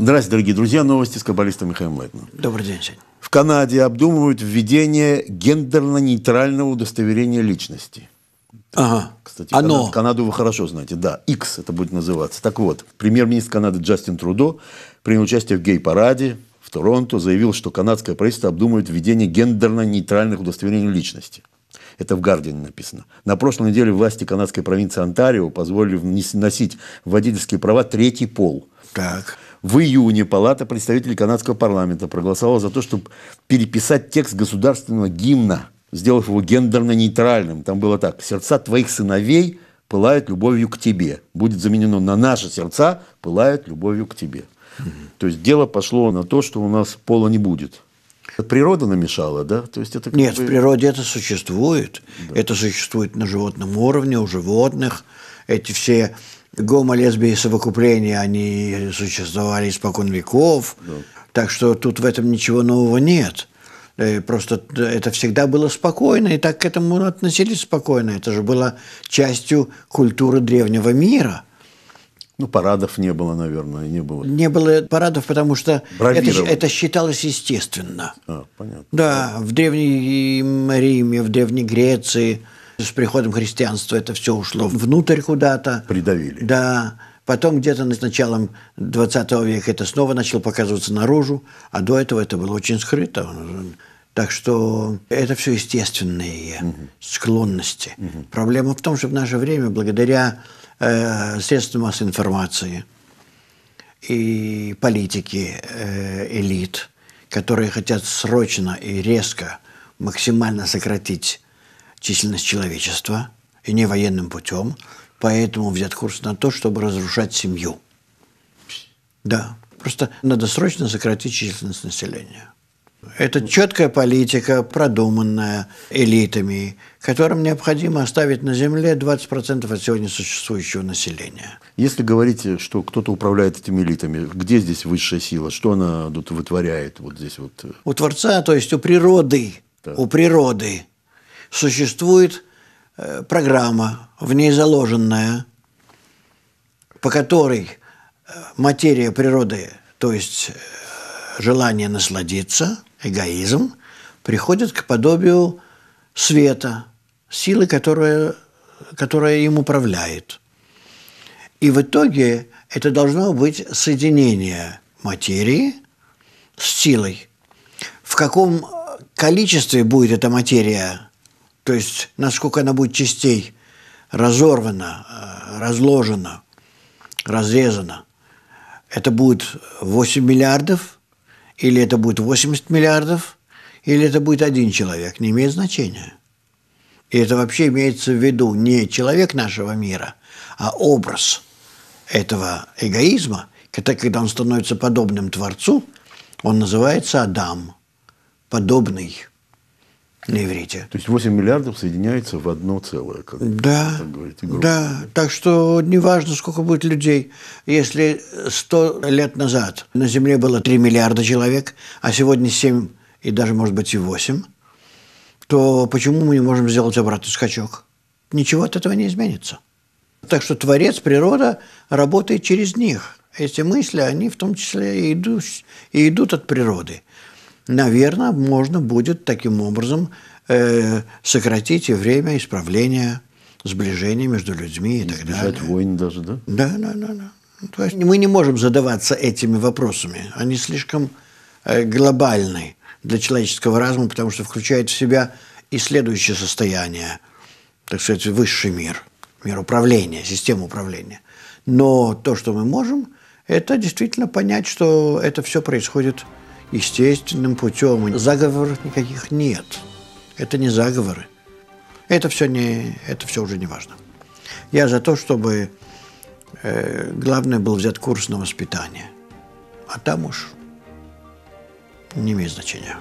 Здравствуйте, дорогие друзья. Новости с каббалистом Михаилом Лайтманом. Добрый день, Жень. В Канаде обдумывают введение гендерно-нейтрального удостоверения личности. Ага. Кстати, Оно. Канаду, Канаду вы хорошо знаете. Да, X это будет называться. Так вот, премьер-министр Канады Джастин Трудо принял участие в гей-параде в Торонто, заявил, что канадское правительство обдумывает введение гендерно-нейтральных удостоверений личности. Это в Гардиане написано. На прошлой неделе власти канадской провинции Онтарио позволили носить водительские права третий пол. Так. В июне Палата представителей канадского парламента проголосовала за то, чтобы переписать текст государственного гимна, сделав его гендерно-нейтральным. Там было так «Сердца твоих сыновей пылают любовью к тебе». Будет заменено на «Наши сердца пылают любовью к тебе». Угу. То есть дело пошло на то, что у нас пола не будет. Природа намешала, да? То есть это Нет, бы... в природе это существует. Да. Это существует на животном уровне, у животных. Эти все гомо-лесбии совокупления, они существовали испокон веков. Да. Так что тут в этом ничего нового нет. Э, просто это всегда было спокойно, и так к этому относились спокойно. Это же было частью культуры древнего мира. Ну, парадов не было, наверное, не было. Не было парадов, потому что это, это считалось естественно. А, понятно. Да, в Древнем Риме, в Древней Греции – с приходом христианства это все ушло внутрь куда-то. Придавили. Да. Потом где-то с началом 20 века это снова начало показываться наружу, а до этого это было очень скрыто. Так что это все естественные угу. склонности. Угу. Проблема в том, что в наше время, благодаря э, средствам массовой информации и политике э, элит, которые хотят срочно и резко максимально сократить численность человечества, и не военным путем, поэтому взят курс на то, чтобы разрушать семью. Да, просто надо срочно сократить численность населения. Это четкая политика, продуманная элитами, которым необходимо оставить на земле 20% от сегодня существующего населения. Если говорите, что кто-то управляет этими элитами, где здесь высшая сила? Что она тут вытворяет вот здесь вот? У Творца, то есть у природы. Да. У природы существует э, программа, в ней заложенная, по которой э, материя природы, то есть э, желание насладиться, эгоизм, приходит к подобию света, силы, которая, которая им управляет. И в итоге это должно быть соединение материи с силой. В каком количестве будет эта материя то есть, насколько она будет частей разорвана, э, разложена, разрезана. Это будет 8 миллиардов, или это будет 80 миллиардов, или это будет один человек, не имеет значения. И это вообще имеется в виду не человек нашего мира, а образ этого эгоизма, когда он становится подобным Творцу, он называется Адам, подобный на иврите. То есть 8 миллиардов соединяется в одно целое, как, да, так говорите, группа. Да, так что неважно, сколько будет людей. Если 100 лет назад на Земле было 3 миллиарда человек, а сегодня 7 и даже, может быть, и 8, то почему мы не можем сделать обратный скачок? Ничего от этого не изменится. Так что Творец, природа работает через них. Эти мысли, они в том числе и идут, и идут от природы – наверное, можно будет таким образом э, сократить и время исправления сближения между людьми и, и так далее. войн даже, да? Да, да, да. да. Ну, то есть мы не можем задаваться этими вопросами. Они слишком э, глобальны для человеческого разума, потому что включают в себя и следующее состояние, так сказать, высший мир, мир управления, система управления. Но то, что мы можем, это действительно понять, что это все происходит естественным путем. Заговоров никаких нет. Это не заговоры. Это все, не, это все уже не важно. Я за то, чтобы э, главное был взят курс на воспитание. А там уж не имеет значения.